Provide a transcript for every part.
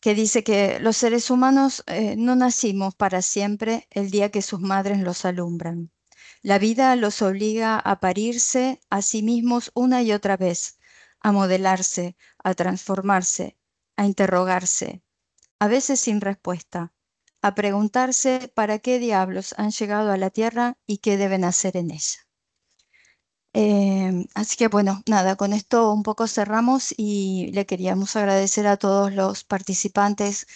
que dice que los seres humanos eh, no nacimos para siempre el día que sus madres los alumbran. La vida los obliga a parirse a sí mismos una y otra vez, a modelarse, a transformarse, a interrogarse, a veces sin respuesta, a preguntarse para qué diablos han llegado a la Tierra y qué deben hacer en ella. Em, así que bueno, nada, con esto un poco cerramos y le queríamos agradecer a todos los participantes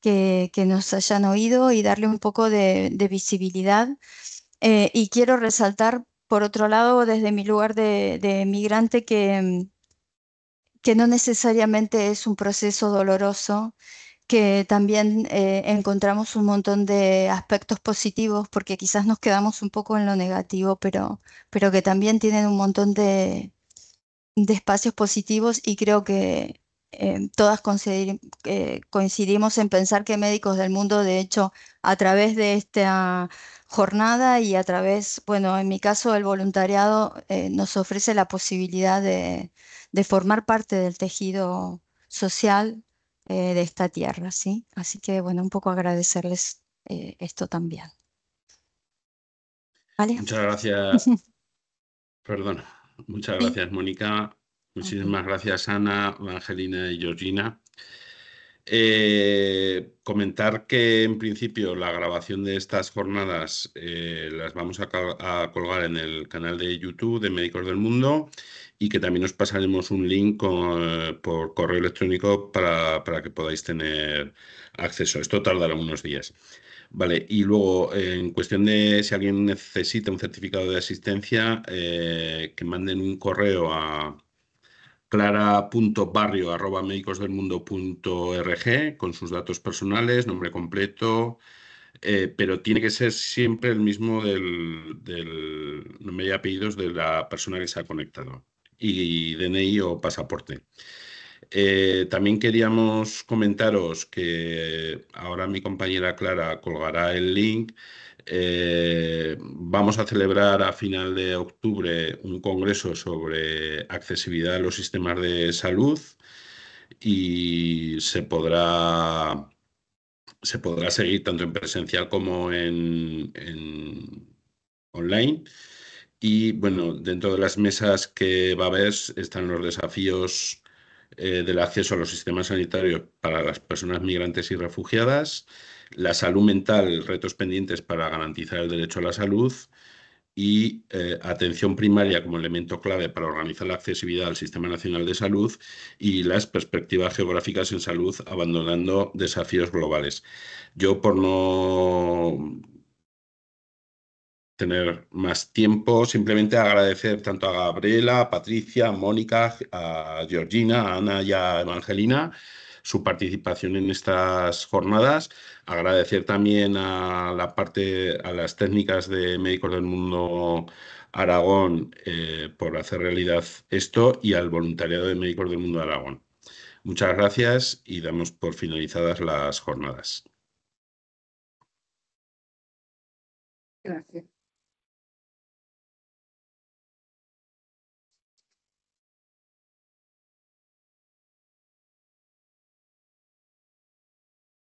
que, nos hayan oído y darle un poco de, visibilidad. Eh, y quiero resaltar, por otro lado, desde mi lugar de, de migrante, que, que no necesariamente es un proceso doloroso que también eh, encontramos un montón de aspectos positivos, porque quizás nos quedamos un poco en lo negativo, pero, pero que también tienen un montón de, espacios positivos y creo que eh, todas eh, coincidimos en pensar que médicos del mundo, de hecho, a través de esta jornada y a través, bueno, en mi caso el voluntariado nos ofrece la posibilidad de formar parte del tejido social eh, de esta tierra, ¿sí? Así que, bueno, un poco agradecerles eh, esto también. ¿Vale? Muchas gracias. Perdona. Muchas gracias, Mónica. Muchísimas gracias, Ana, Angelina y Georgina. Eh, comentar que en principio la grabación de estas jornadas eh, las vamos a, colgar en el canal de YouTube de Médicos del Mundo y que también os pasaremos un link eh, por correo electrónico para, que podáis tener acceso. Esto tardará unos días. Vale, y luego en cuestión de si alguien necesita un certificado de asistencia, que manden un correo a rg con sus datos personales, nombre completo, eh, pero tiene que ser siempre el mismo del, nombre y apellidos de la persona que se ha conectado y DNI o pasaporte. Eh, también queríamos comentaros que ahora mi compañera Clara colgará el link eh, vamos a celebrar a final de octubre un congreso sobre accesibilidad a los sistemas de salud y se podrá, se podrá seguir tanto en presencial como en, en online. Y bueno, dentro de las mesas que va a haber están los desafíos eh, del acceso a los sistemas sanitarios para las personas migrantes y refugiadas, la salud mental, retos pendientes para garantizar el derecho a la salud y eh, atención primaria como elemento clave para organizar la accesibilidad al Sistema Nacional de Salud y las perspectivas geográficas en salud abandonando desafíos globales. Yo por no tener más tiempo. Simplemente agradecer tanto a Gabriela, a Patricia, a Mónica, a Georgina, a Ana y a Evangelina su participación en estas jornadas. Agradecer también a la parte, a las técnicas de Médicos del Mundo Aragón eh, por hacer realidad esto y al voluntariado de Médicos del Mundo Aragón. Muchas gracias y damos por finalizadas las jornadas. Gracias.